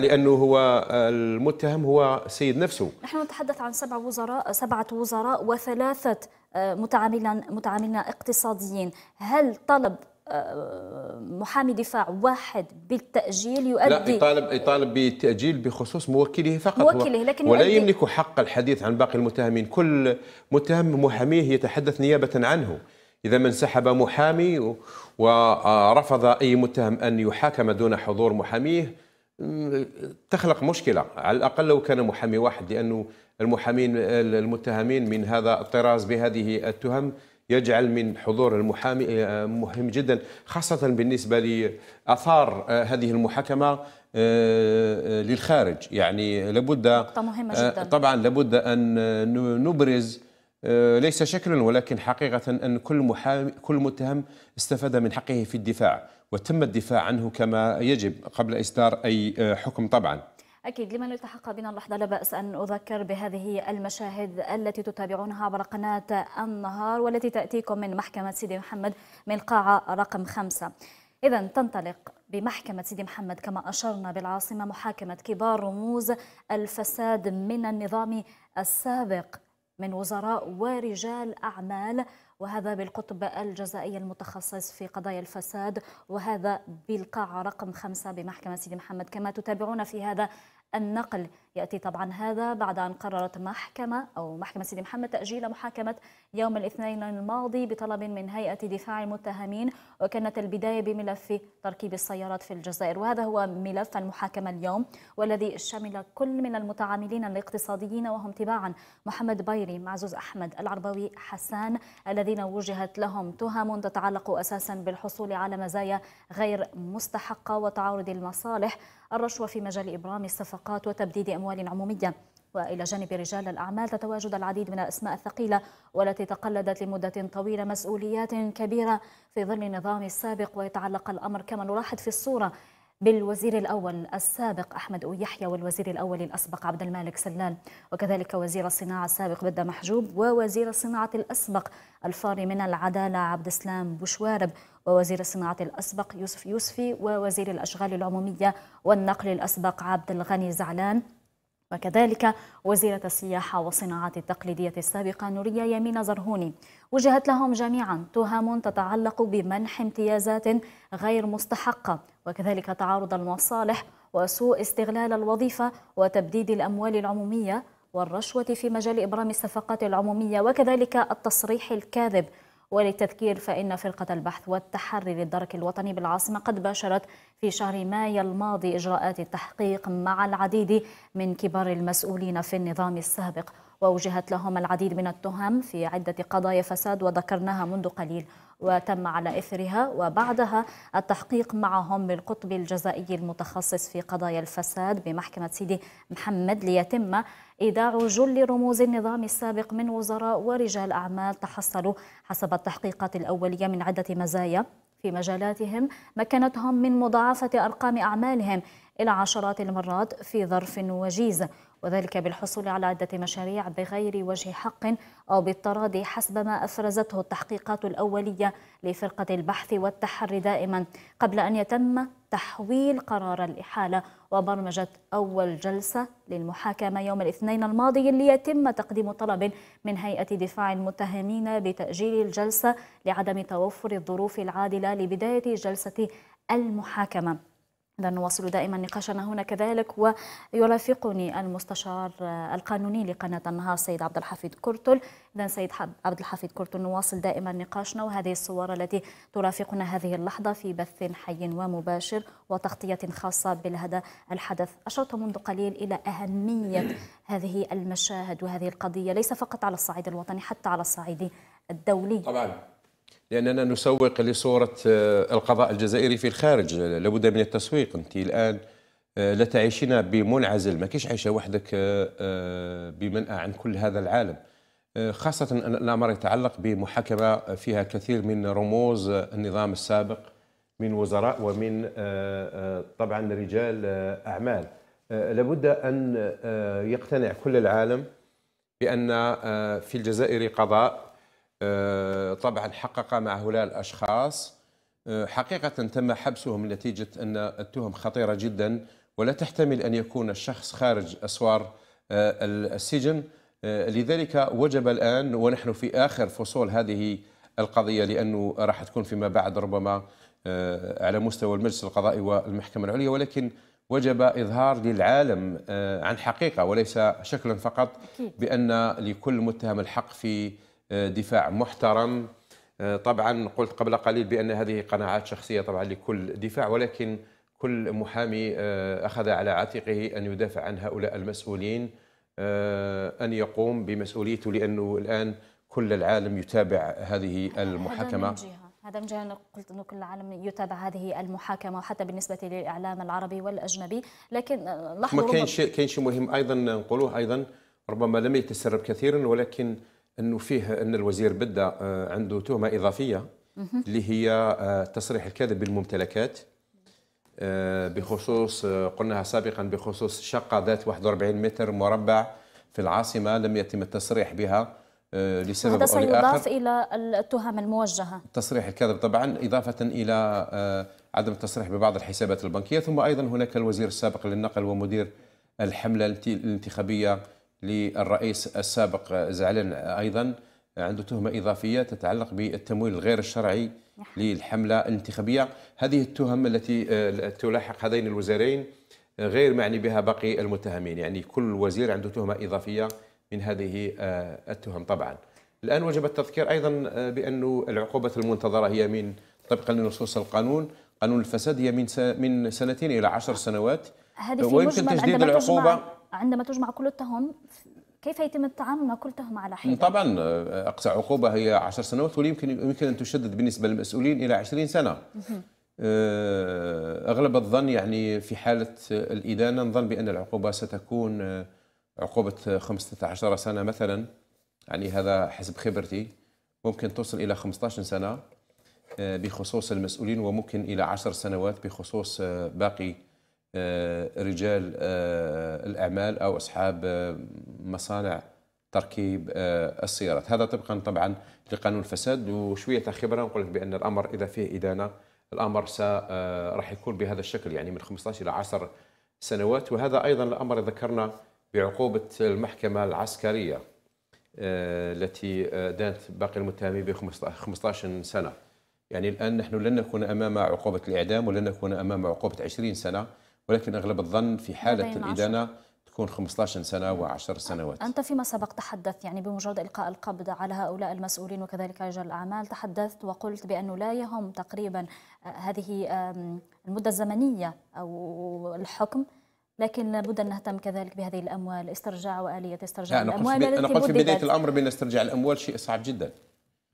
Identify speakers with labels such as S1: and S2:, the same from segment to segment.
S1: لانه هو آه، المتهم هو السيد نفسه
S2: نحن نتحدث عن سبع وزراء سبعه وزراء وثلاثه آه، متعاملين متعاملين اقتصاديين هل طلب آه، محامي دفاع واحد بالتأجيل يؤدي لا يطالب يطالب
S1: بالتأجيل بخصوص موكله فقط موكله لكن ولا يملك حق الحديث عن باقي المتهمين كل متهم محاميه يتحدث نيابة عنه إذا من سحب محامي ورفض أي متهم أن يحاكم دون حضور محاميه تخلق مشكله على الاقل لو كان محامي واحد لانه المحامين المتهمين من هذا الطراز بهذه التهم يجعل من حضور المحامي آه، مهم جدا خاصة بالنسبة لأثار آه، هذه المحاكمة آه، للخارج يعني لابد مهمة جداً. طبعا لابد أن نبرز ليس شكلا ولكن حقيقة أن كل محامي كل متهم استفاد من حقه في الدفاع وتم الدفاع عنه كما يجب قبل إصدار أي آه، حكم طبعا
S2: أكيد لمن التحق بنا اللحظة لا بأس أن أذكر بهذه المشاهد التي تتابعونها عبر قناة النهار والتي تأتيكم من محكمة سيدي محمد من القاعة رقم خمسة إذا تنطلق بمحكمة سيدي محمد كما أشرنا بالعاصمة محاكمة كبار رموز الفساد من النظام السابق من وزراء ورجال أعمال وهذا بالقطب الجزائي المتخصص في قضايا الفساد وهذا بالقاعة رقم خمسة بمحكمة سيدي محمد كما تتابعون في هذا النقل يأتي طبعا هذا بعد أن قررت محكمة أو محكمة سيدي محمد تأجيل محاكمة يوم الاثنين الماضي بطلب من هيئة دفاع المتهمين وكانت البداية بملف تركيب السيارات في الجزائر وهذا هو ملف المحاكمة اليوم والذي شمل كل من المتعاملين الاقتصاديين وهم تباعا محمد بيري معزوز أحمد العربوي حسان الذين وجهت لهم تهم تتعلق أساسا بالحصول على مزايا غير مستحقة وتعارض المصالح الرشوة في مجال إبرام الصفقات وتبديد أموال عمومية وإلى جانب رجال الأعمال تتواجد العديد من الأسماء الثقيلة والتي تقلدت لمدة طويلة مسؤوليات كبيرة في ظل النظام السابق ويتعلق الأمر كما نلاحظ في الصورة بالوزير الأول السابق أحمد أو يحيى والوزير الأول الأسبق عبد المالك سلال وكذلك وزير الصناعة السابق بدة محجوب ووزير الصناعة الأسبق الفاري من العدالة عبد السلام بوشوارب ووزير الصناعة الأسبق يوسف يوسفي ووزير الأشغال العمومية والنقل الأسبق عبد الغني زعلان وكذلك وزيرة السياحة والصناعات التقليدية السابقة نورية يمين زرهوني وجهت لهم جميعا تهم تتعلق بمنح امتيازات غير مستحقة وكذلك تعارض المصالح وسوء استغلال الوظيفة وتبديد الأموال العمومية والرشوة في مجال إبرام الصفقات العمومية وكذلك التصريح الكاذب وللتذكير فإن فرقة البحث والتحري للدرك الوطني بالعاصمة قد باشرت في شهر مايو الماضي إجراءات التحقيق مع العديد من كبار المسؤولين في النظام السابق وأوجهت لهم العديد من التهم في عدة قضايا فساد وذكرناها منذ قليل وتم على إثرها وبعدها التحقيق معهم بالقطب الجزائي المتخصص في قضايا الفساد بمحكمة سيدي محمد ليتم إيداع جل رموز النظام السابق من وزراء ورجال أعمال تحصلوا حسب التحقيقات الأولية من عدة مزايا في مجالاتهم مكنتهم من مضاعفة أرقام أعمالهم إلى عشرات المرات في ظرف وجيز وذلك بالحصول على عدة مشاريع بغير وجه حق أو بالتراضي حسب ما أفرزته التحقيقات الأولية لفرقة البحث والتحري دائما قبل أن يتم تحويل قرار الإحالة وبرمجت أول جلسة للمحاكمة يوم الاثنين الماضي ليتم تقديم طلب من هيئة دفاع المتهمين بتأجيل الجلسة لعدم توفر الظروف العادلة لبداية جلسة المحاكمة إذا نواصل دائما نقاشنا هنا كذلك ويرافقني المستشار القانوني لقناة النهار سيد عبد الحفيظ كرتل إذا سيد عبد الحفيظ كرتل نواصل دائما نقاشنا وهذه الصور التي ترافقنا هذه اللحظة في بث حي ومباشر وتغطية خاصة بهذا الحدث أشرت منذ قليل إلى أهمية هذه المشاهد وهذه القضية ليس فقط على الصعيد الوطني حتى على الصعيد الدولي طبعا
S1: لأننا نسوق لصورة آه، القضاء الجزائري في الخارج لابد من التسويق أنت الآن آه، لا تعيشين بمنعزل ما كيش عايشة وحدك آه، بمنأى عن كل هذا العالم خاصة أن الأمر يتعلق بمحاكمة فيها كثير من رموز النظام السابق من وزراء ومن طبعا رجال أعمال لابد أن يقتنع كل العالم بأن في الجزائر قضاء آه، طبعا حقق مع هؤلاء الأشخاص آه، حقيقة تم حبسهم نتيجة أن التهم خطيرة جدا ولا تحتمل أن يكون الشخص خارج أسوار آه، السجن لذلك وجب الآن ونحن في آخر فصول هذه القضية لأنه راح تكون فيما بعد ربما على مستوى المجلس القضائي والمحكمة العليا ولكن وجب إظهار للعالم عن حقيقة وليس شكلا فقط بأن لكل متهم الحق في آه، دفاع محترم آه، طبعا قلت قبل قليل بان هذه قناعات شخصيه طبعا لكل دفاع ولكن كل محامي آه، اخذ على عاتقه ان يدافع عن هؤلاء المسؤولين ان يقوم بمسؤوليته لانه الان كل العالم يتابع هذه المحاكمه هذا من جهة.
S2: هذا من جهه أنا قلت انه كل العالم يتابع هذه المحاكمه وحتى بالنسبه للاعلام العربي والاجنبي لكن لحظه كاين شيء
S1: كاين شيء مهم ايضا نقولوه ايضا ربما لم يتسرب كثيرا ولكن انه فيه ان الوزير بدا آه، عنده تهمه اضافيه اللي هي آه، تصريح الكاذب بالممتلكات آه، بخصوص قلناها سابقا بخصوص شقه ذات 41 متر مربع في العاصمه لم يتم التصريح بها لسبب هذا سيضاف
S2: الى التهم الموجهه
S1: تصريح الكذب طبعا اضافه الى عدم التصريح ببعض الحسابات البنكيه ثم ايضا هناك الوزير السابق للنقل ومدير الحمله الانتخابيه للرئيس السابق زعلان أيضا عنده تهمة إضافية تتعلق بالتمويل الغير الشرعي للحملة الانتخابية هذه التهم التي آه، تلاحق هذين الوزيرين غير معني بها باقي المتهمين يعني كل وزير عنده تهمة إضافية من هذه آه، التهم طبعا الآن وجب التذكير أيضا آه، بأن العقوبة المنتظرة هي من طبقا لنصوص القانون قانون الفساد هي من من سنتين إلى عشر سنوات
S2: ويمكن تجديد العقوبة عندما تجمع كل التهم كيف يتم التعامل مع كل تهمة على حين؟
S1: طبعا آه، أقصى عقوبة هي 10 سنوات ويمكن يمكن أن تشدد بالنسبة للمسؤولين إلى 20 سنة. آه، أغلب الظن يعني في حالة الإدانة نظن بأن العقوبة ستكون آه، عقوبة 15 سنة مثلا يعني هذا حسب خبرتي ممكن توصل إلى 15 سنة بخصوص المسؤولين وممكن إلى 10 سنوات بخصوص باقي آه، رجال آه، الأعمال أو أصحاب آه، مصانع تركيب السيارات هذا طبقا طبعا لقانون الفساد وشوية خبرة نقول لك بأن الأمر إذا فيه إدانة الأمر راح يكون بهذا الشكل يعني من 15 إلى 10 سنوات وهذا أيضا الأمر ذكرنا بعقوبة المحكمة العسكرية التي دانت باقي المتهمين ب 15 سنة يعني الآن نحن لن نكون أمام عقوبة الإعدام ولن نكون أمام عقوبة 20 سنة ولكن اغلب الظن في حاله الادانه تكون 15 سنه و10 سنوات
S2: انت فيما سبق تحدثت يعني بمجرد القاء القبض على هؤلاء المسؤولين وكذلك رجال الاعمال تحدثت وقلت بانه لا يهم تقريبا آه، هذه المده الزمنيه او الحكم لكن لابد ان نهتم كذلك بهذه الاموال استرجاع واليه استرجاع لا الاموال أنا قلت في بدايه الامر
S1: بان استرجاع الاموال شيء صعب جدا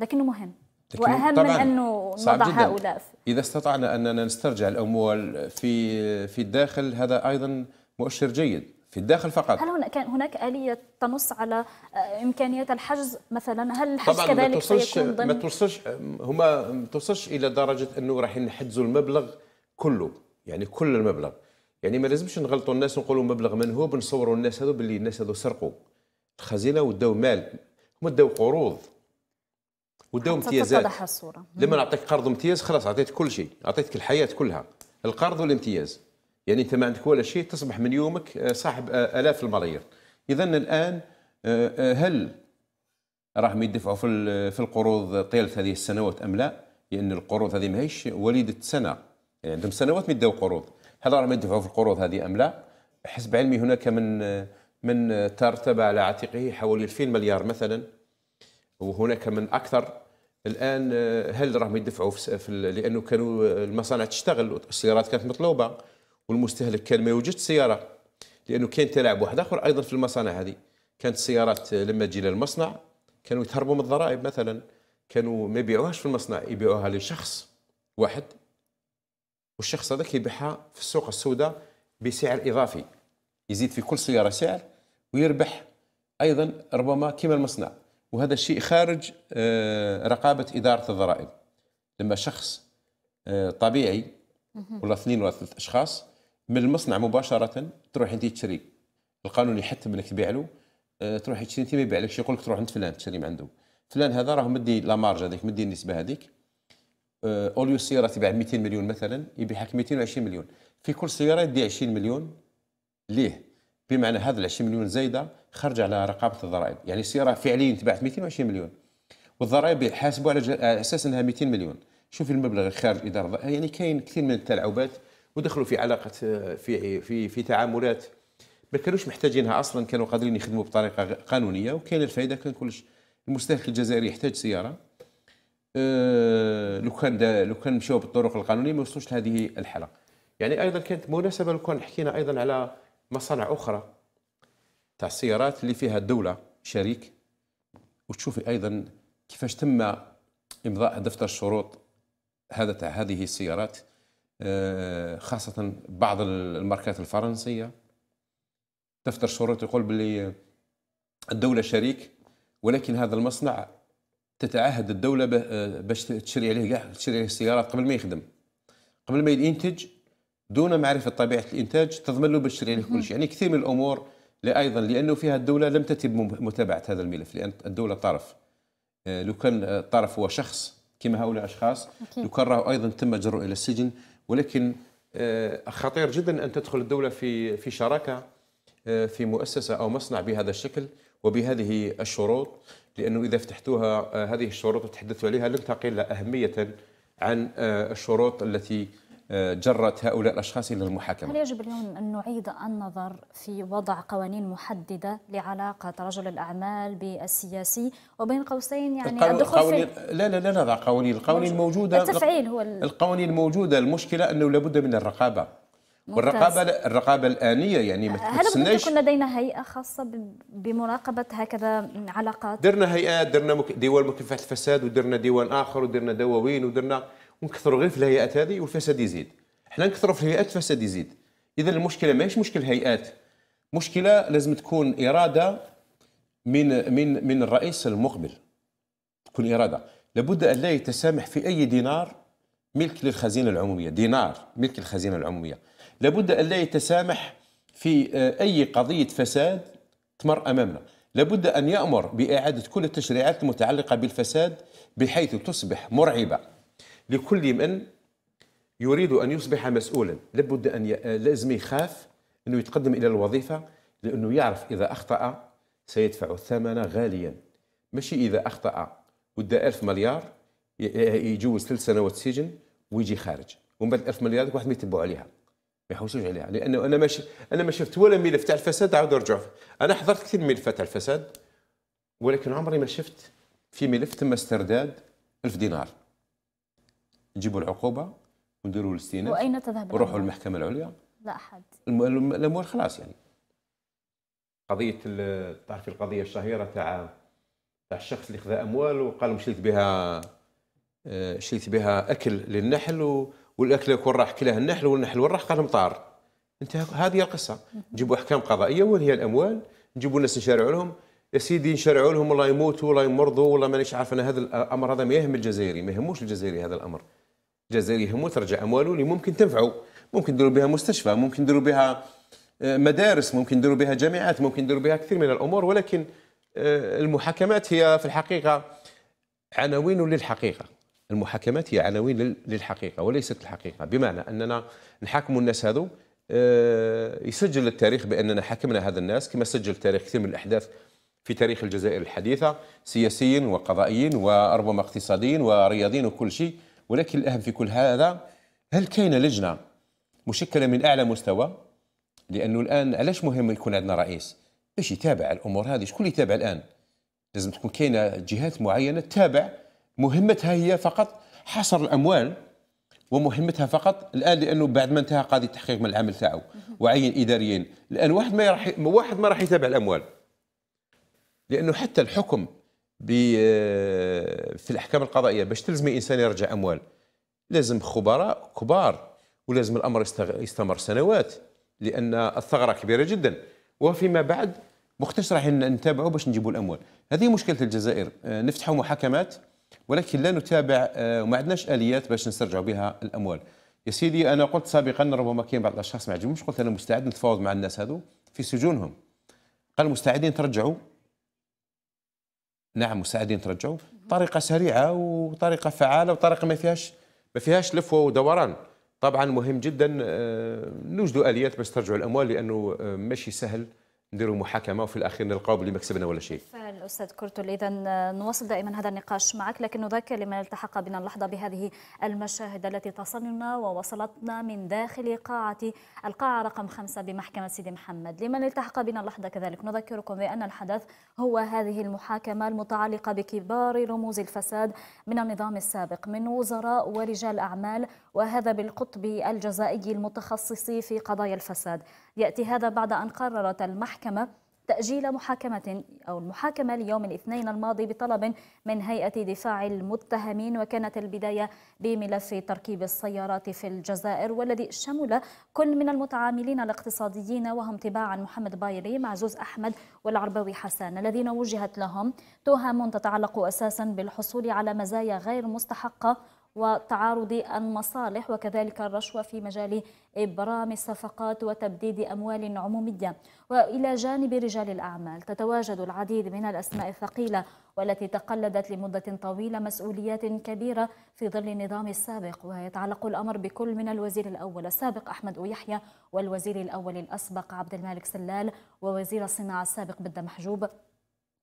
S2: لكنه مهم واهم من انه نضع هؤلاء في...
S1: اذا استطعنا اننا نسترجع الاموال في في الداخل هذا ايضا مؤشر جيد في الداخل فقط هل
S2: هناك هناك آلية تنص على آه، إمكانيات الحجز مثلا هل الحجز طبعا كذلك ما توصلش ضمن ما
S1: توصلش هما ما توصلش إلى درجة أنه راح نحجزوا المبلغ كله يعني كل المبلغ يعني ما لازمش نغلطوا الناس ونقولوا مبلغ منهوب نصوروا الناس هذو باللي الناس هذو سرقوا الخزينة وداو مال هما داو قروض وداو امتيازات تتضح
S2: الصوره لما نعطيك
S1: قرض امتياز خلاص عطيت كل شيء عطيتك الحياه كلها القرض والامتياز يعني انت ما عندك ولا شيء تصبح من يومك آه، صاحب آه، الاف الملايير اذا الان آه، هل راهم يدفعوا في في القروض طيله هذه السنوات ام لا لان القروض هذه ماهيش وليده سنه يعني عندهم سنوات يداو قروض هل راهم يدفعوا في القروض هذه ام لا حسب علمي هناك من من ترتب على عاتقه حوالي 2000 مليار مثلا وهناك من اكثر الان آه، هل راهم يدفعوا في لانه كانوا آه، المصانع تشتغل والسيارات كانت مطلوبه والمستهلك كان ما يوجدش سياره لانه كان تلاعب واحد اخر ايضا في المصانع هذه كانت السيارات آه، لما تجي للمصنع كانوا يتهربوا من الضرائب مثلا كانوا ما يبيعوهاش في المصنع يبيعوها لشخص واحد والشخص هذاك يبيعها في السوق السوداء بسعر اضافي يزيد في كل سياره سعر ويربح ايضا ربما كما المصنع وهذا الشيء خارج آه، رقابه اداره الضرائب لما شخص آه، طبيعي ولا اثنين ولا ثلاث اشخاص من المصنع مباشره تروح انت تشري القانون يحتم انك تبيع له آه، تروح تشري انت ما يبيعلكش يقول لك تروح عند فلان تشري من عنده فلان هذا راه مدي لا مارج هذيك مدي النسبه هذيك اوليو السياره تباع 200 مليون مثلا يبيعها 220 مليون في كل سياره يدي 20 مليون ليه بمعنى هذا ال 20 مليون زايده خرج على رقابه الضرائب يعني السياره فعليا تباعت 220 مليون والضرائب يحاسبوا على, اساس انها 200 مليون شوف المبلغ خارج اداره يعني كاين كثير من التلاعبات ودخلوا في علاقه في في في تعاملات ما كانوش محتاجينها اصلا كانوا قادرين يخدموا بطريقه قانونيه وكاين الفائده كان كلش المستهلك الجزائري يحتاج سياره أه لو كان لو كان مشاو بالطرق القانونيه ما وصلوش لهذه الحلقه يعني ايضا كانت مناسبه لو كان حكينا ايضا على مصانع اخرى تاع السيارات اللي فيها الدوله شريك وتشوفي ايضا كيفاش تم امضاء دفتر الشروط هذا تاع هذه السيارات آه، خاصة بعض الماركات الفرنسية دفتر الشروط يقول باللي الدولة شريك ولكن هذا المصنع تتعهد الدولة آه، باش تشري عليه تشري عليه السيارات قبل ما يخدم قبل ما ينتج دون معرفه طبيعه الانتاج تضمن له باش كل شيء يعني كثير من الامور ايضا لانه فيها الدوله لم تتب متابعه هذا الملف لان الدوله طرف آه، لو كان الطرف آه، هو شخص كما هؤلاء الاشخاص لو كان راه ايضا تم جره الى السجن ولكن آه، خطير جدا ان تدخل الدوله في في شراكه في مؤسسه او مصنع بهذا الشكل وبهذه الشروط لانه اذا فتحتوها هذه الشروط وتحدثوا عليها لن تقل اهميه عن الشروط التي جرت هؤلاء الأشخاص إلى المحاكمة هل
S2: يجب اليوم أن نعيد النظر في وضع قوانين محددة لعلاقة رجل الأعمال بالسياسي وبين قوسين يعني الدخول في
S1: لا لا لا نضع قوانين القوانين الموجودة التفعيل هو ال... القوانين الموجودة المشكلة أنه لابد من الرقابة ممتاز. والرقابه الرقابه الانيه يعني ما هل ممكن يكون
S2: لدينا هيئه خاصه بمراقبه هكذا علاقات
S1: درنا هيئات درنا ديوان مكافحه الفساد ودرنا ديوان اخر ودرنا دواوين ودرنا ونكثروا غير في الهيئات هذه والفساد يزيد احنا نكثروا في الهيئات الفساد يزيد اذا المشكله ماهيش مشكل هيئات مشكله لازم تكون اراده من من من الرئيس المقبل تكون اراده لابد ان لا يتسامح في اي دينار ملك للخزينه العموميه دينار ملك الخزينة العموميه لابد ان لا يتسامح في آه، اي قضيه فساد تمر امامنا لابد ان يامر باعاده كل التشريعات المتعلقه بالفساد بحيث تصبح مرعبه لكل من يريد أن يصبح مسؤولا لابد أن ي... آه، لازم يخاف أنه يتقدم إلى الوظيفة لأنه يعرف إذا أخطأ سيدفع الثمن غاليا ماشي إذا أخطأ ودى ألف مليار آه، آه، يجوز ثلاث سنوات سجن ويجي خارج ومن بعد 1000 مليار واحد ما يتبعوا عليها ما يحوسوش عليها لانه انا ما انا ما شفت ولا ملف تاع الفساد عاود رجعوا انا حضرت كثير ملفات تاع الفساد ولكن عمري ما شفت في ملف تم استرداد 1000 دينار نجيبوا العقوبه ونديروا الاستئناف واين تذهب وروحوا للمحكمه العليا لا احد الاموال خلاص يعني قضيه تعرفي القضيه الشهيره تاع تاع الشخص اللي خذا اموال وقال مشيت بها آه، شريت بها اكل للنحل والاكل يكون راح كلاه النحل والنحل وين راح قال مطار انت هذه القصه نجيبوا احكام قضائيه وين هي الاموال نجيبوا الناس نشارع لهم يا سيدي نشرعوا لهم والله يموتوا والله يمرضوا والله مانيش عارف انا هذا الامر هذا ما يهم الجزائري ما يهموش الجزائري هذا الامر الجزائري يهمو ترجع امواله اللي ممكن تنفعوا ممكن يديروا بها مستشفى ممكن يديروا بها آه، مدارس ممكن يديروا بها جامعات ممكن يديروا بها كثير من الامور ولكن آه، المحاكمات هي في الحقيقه عناوين للحقيقه المحاكمات هي عناوين للحقيقه وليست الحقيقه بمعنى اننا نحاكم الناس هذو آه، يسجل التاريخ باننا حكمنا هذا الناس كما سجل التاريخ كثير من الاحداث في تاريخ الجزائر الحديثة سياسيين وقضائيين وربما اقتصاديين ورياضيين وكل شيء ولكن الأهم في كل هذا هل كاينة لجنة مشكلة من أعلى مستوى لأنه الآن علاش مهم يكون عندنا رئيس باش يتابع الأمور هذه شكون يتابع الآن لازم تكون كاينة جهات معينة تتابع مهمتها هي فقط حصر الأموال ومهمتها فقط الان لانه بعد ما انتهى قاضي التحقيق من العمل تاعو وعين اداريين الان واحد ما راح واحد ما راح يتابع الاموال لانه حتى الحكم في الاحكام القضائيه باش تلزم انسان يرجع اموال لازم خبراء كبار ولازم الامر يستمر سنوات لان الثغره كبيره جدا وفيما بعد مختص راح نتابعوا باش نجيبوا الاموال هذه مشكله الجزائر آه، نفتحوا محاكمات ولكن لا نتابع آه، وما عندناش اليات باش نسترجعوا بها الاموال يا سيدي انا قلت سابقا ربما كاين بعض الاشخاص ما عجبهمش قلت انا مستعد نتفاوض مع الناس هذو في سجونهم قال مستعدين ترجعوا نعم مستعدين ترجعوا طريقه سريعه وطريقه فعاله وطريقه ما فيهاش ما فيهاش لف ودوران طبعا مهم جدا آه، نوجد اليات باش ترجعوا الاموال لانه آه، ماشي سهل نديروا محاكمه وفي الاخير نلقاو بلي ما كسبنا ولا شيء
S2: أستاذ كرتل إذا نواصل دائما هذا النقاش معك لكن نذكر لمن التحق بنا اللحظة بهذه المشاهد التي تصلنا ووصلتنا من داخل قاعة القاعة رقم خمسة بمحكمة سيدي محمد لمن التحق بنا اللحظة كذلك نذكركم بأن الحدث هو هذه المحاكمة المتعلقة بكبار رموز الفساد من النظام السابق من وزراء ورجال أعمال وهذا بالقطب الجزائي المتخصص في قضايا الفساد يأتي هذا بعد أن قررت المحكمة تأجيل محاكمة أو المحاكمة ليوم الاثنين الماضي بطلب من هيئة دفاع المتهمين وكانت البداية بملف تركيب السيارات في الجزائر والذي شمل كل من المتعاملين الاقتصاديين وهم تباعا محمد بايري معزوز أحمد والعربوي حسان الذين وجهت لهم تهم تتعلق أساسا بالحصول على مزايا غير مستحقة وتعارض المصالح وكذلك الرشوة في مجال إبرام الصفقات وتبديد أموال عمومية وإلى جانب رجال الأعمال تتواجد العديد من الأسماء الثقيلة والتي تقلدت لمدة طويلة مسؤوليات كبيرة في ظل النظام السابق ويتعلق الأمر بكل من الوزير الأول السابق أحمد يحيى والوزير الأول الأسبق عبد الملك سلال ووزير الصناعة السابق بده محجوب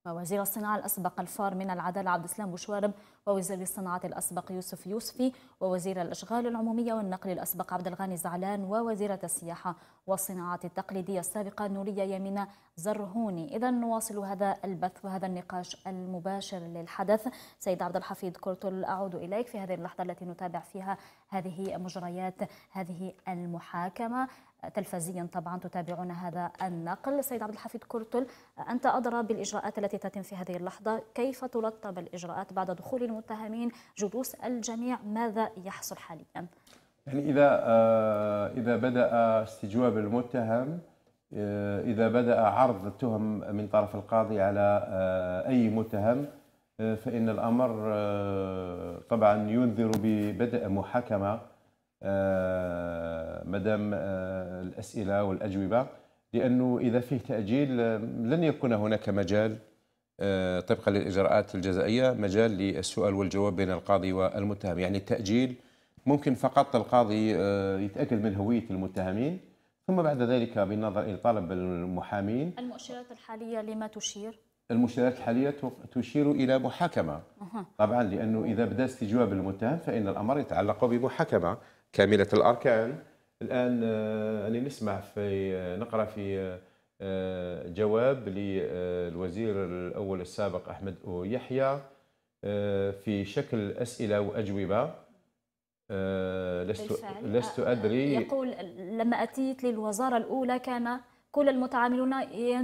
S2: ووزير الصناعة الأسبق الفار من العدالة عبد السلام بوشوارب ووزير الصناعة الأسبق يوسف يوسفي ووزير الأشغال العمومية والنقل الأسبق عبد الغني زعلان ووزيرة السياحة والصناعات التقليدية السابقة نورية يمين زرهوني إذا نواصل هذا البث وهذا النقاش المباشر للحدث سيد عبد الحفيظ كورتل أعود إليك في هذه اللحظة التي نتابع فيها هذه مجريات هذه المحاكمة تلفزيا طبعا تتابعون هذا النقل سيد عبد الحفيظ كورتل أنت أدرى بالإجراءات التي تتم في هذه اللحظة كيف ترتب الإجراءات بعد دخول المتهمين جلوس الجميع ماذا يحصل حاليا؟
S1: يعني إذا آه، إذا بدأ استجواب المتهم آه، إذا بدأ عرض التهم من طرف القاضي على آه، أي متهم فإن الأمر طبعا ينذر ببدء محاكمة مدام الأسئلة والأجوبة لأنه إذا فيه تأجيل لن يكون هناك مجال آه، طبقا للاجراءات الجزائيه مجال للسؤال والجواب بين القاضي والمتهم يعني التاجيل ممكن فقط القاضي آه، يتاكد من هويه المتهمين ثم بعد ذلك بالنظر الى طلب المحامين
S2: المؤشرات الحاليه لما تشير
S1: المؤشرات الحاليه تشير الى محاكمه طبعا لانه اذا بدا استجواب المتهم فان الامر يتعلق بمحاكمه كامله الاركان الان أنا آه، نسمع في نقرا في آه، جواب للوزير الأول السابق أحمد يحيى آه، في شكل أسئلة وأجوبة آه، لست لست أدري يقول
S2: لما أتيت للوزارة الأولى كان كل المتعاملون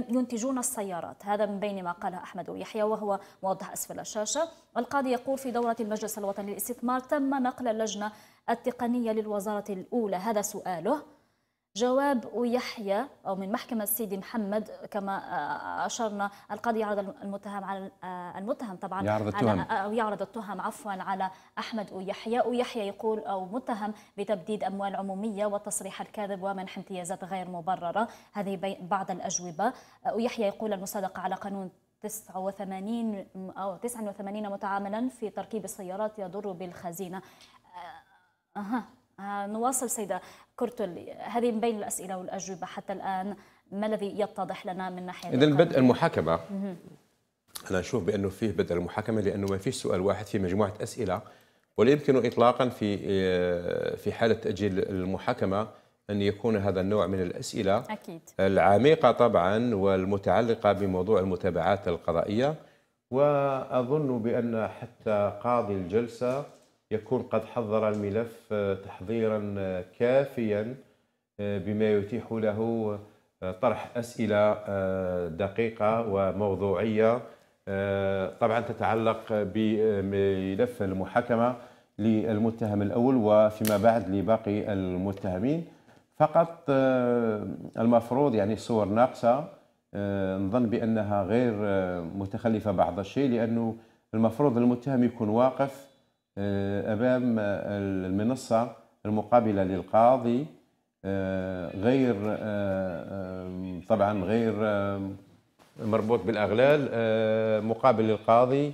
S2: ينتجون السيارات هذا من بين ما قاله أحمد يحيى وهو موضح أسفل الشاشة القاضي يقول في دورة المجلس الوطني للاستثمار تم نقل اللجنة التقنية للوزارة الأولى هذا سؤاله جواب ويحيى أو من محكمة سيدي محمد كما آه، أشرنا القاضي يعرض المتهم على آه، المتهم طبعا يعرض التهم آه، أو يعرض التهم عفوا على أحمد ويحيى ويحيى يقول أو متهم بتبديد أموال عمومية والتصريح الكاذب ومنح امتيازات غير مبررة هذه بعض الأجوبة ويحيى يقول المصادقة على قانون 89 أو 89 متعاملا في تركيب السيارات يضر بالخزينة أها آه، نواصل سيدة كرتل هذه من بين الأسئلة والأجوبة حتى الآن ما الذي يتضح لنا من ناحية إذا بدء
S1: المحاكمة أنا أشوف بأنه فيه بدء المحاكمة لأنه ما فيش سؤال واحد في مجموعة أسئلة ولا يمكن إطلاقا في آه، في حالة تأجيل المحاكمة أن يكون هذا النوع من الأسئلة أكيد. العميقة طبعا والمتعلقة بموضوع المتابعات القضائية وأظن بأن حتى قاضي الجلسة يكون قد حضر الملف آه، تحضيرا آه، كافيا آه، بما يتيح له طرح أسئلة دقيقة وموضوعية طبعا تتعلق بملف المحاكمة للمتهم الأول وفيما بعد لباقي المتهمين فقط المفروض يعني صور ناقصة نظن بأنها غير متخلفة بعض الشيء لأنه المفروض المتهم يكون واقف آه، امام آه، المنصه المقابله للقاضي آه، غير طبعا غير مربوط بالاغلال مقابل للقاضي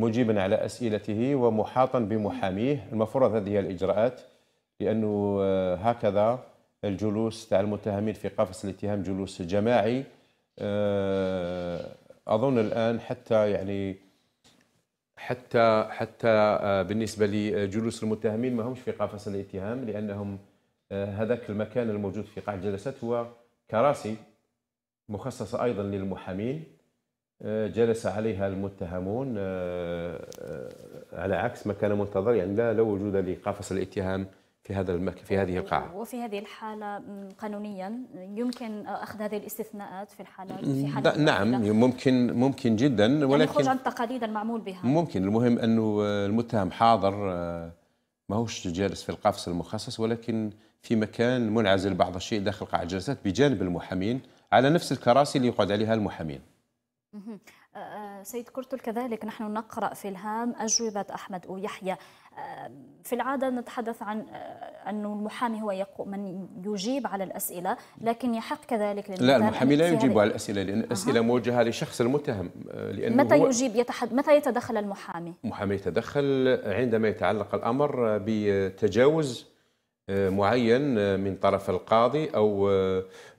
S1: مجيبا على اسئلته ومحاطا بمحاميه المفروض هذه هي الاجراءات لانه هكذا الجلوس تاع المتهمين في قفص الاتهام جلوس جماعي اظن الان حتى يعني حتى حتى آه، بالنسبه لجلوس المتهمين ما همش في قفص الاتهام لانهم آه، هذاك المكان الموجود في قاع الجلسات هو كراسي مخصصه ايضا للمحامين آه، جلس عليها المتهمون على عكس ما كان منتظر يعني لا وجود لقفص الاتهام في هذا المك... في هذه القاعه أيوة،
S2: وفي هذه الحاله قانونيا يمكن اخذ هذه الاستثناءات في الحالة في حالة نعم الحالة.
S1: ممكن ممكن جدا يعني ولكن يعني عن
S2: التقاليد المعمول بها
S1: ممكن المهم انه المتهم حاضر آه، ما هوش جالس في القفص المخصص ولكن في مكان منعزل بعض الشيء داخل قاعه الجلسات بجانب المحامين على نفس الكراسي اللي يقعد عليها المحامين
S2: سيد كرتل كذلك نحن نقرأ في الهام أجوبة أحمد او يحيى آه، في العادة نتحدث عن آه، انه المحامي هو من يجيب على الأسئلة لكن يحق كذلك لا المحامي لا يجيب على
S1: الأسئلة لأن الأسئلة أه. موجهة لشخص المتهم آه، لأنه متى يجيب
S2: يتحد... متى يتدخل المحامي؟
S1: المحامي يتدخل عندما يتعلق الأمر بتجاوز معين من طرف القاضي أو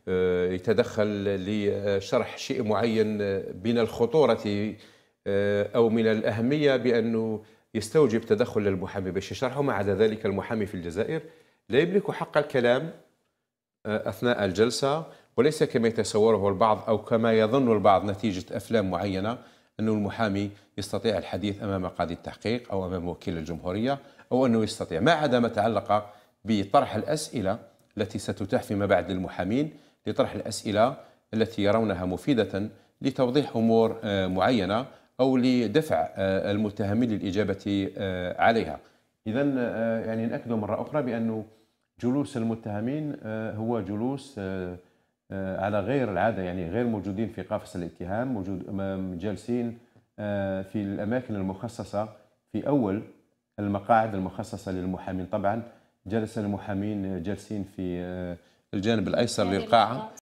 S1: آه، يتدخل لشرح شيء معين من الخطورة آه، أو من الأهمية بأنه يستوجب تدخل المحامي باش يشرحه مع ذلك المحامي في الجزائر لا يملك حق الكلام آه، أثناء الجلسة وليس كما يتصوره البعض أو كما يظن البعض نتيجة أفلام معينة أن المحامي يستطيع الحديث أمام قاضي التحقيق أو أمام وكيل الجمهورية أو أنه يستطيع ما عدا ما تعلق بطرح الأسئلة التي ستتاح فيما بعد للمحامين لطرح الأسئلة التي يرونها مفيدة لتوضيح أمور آه، معينة أو لدفع آه، المتهمين للإجابة آه، عليها إذا يعني نأكد مرة أخرى بأن جلوس المتهمين هو جلوس على غير العادة يعني غير موجودين في قفص الاتهام موجود جالسين في الأماكن المخصصة في أول المقاعد المخصصة للمحامين طبعا جلس المحامين جالسين في الجانب الايسر يعني للقاعه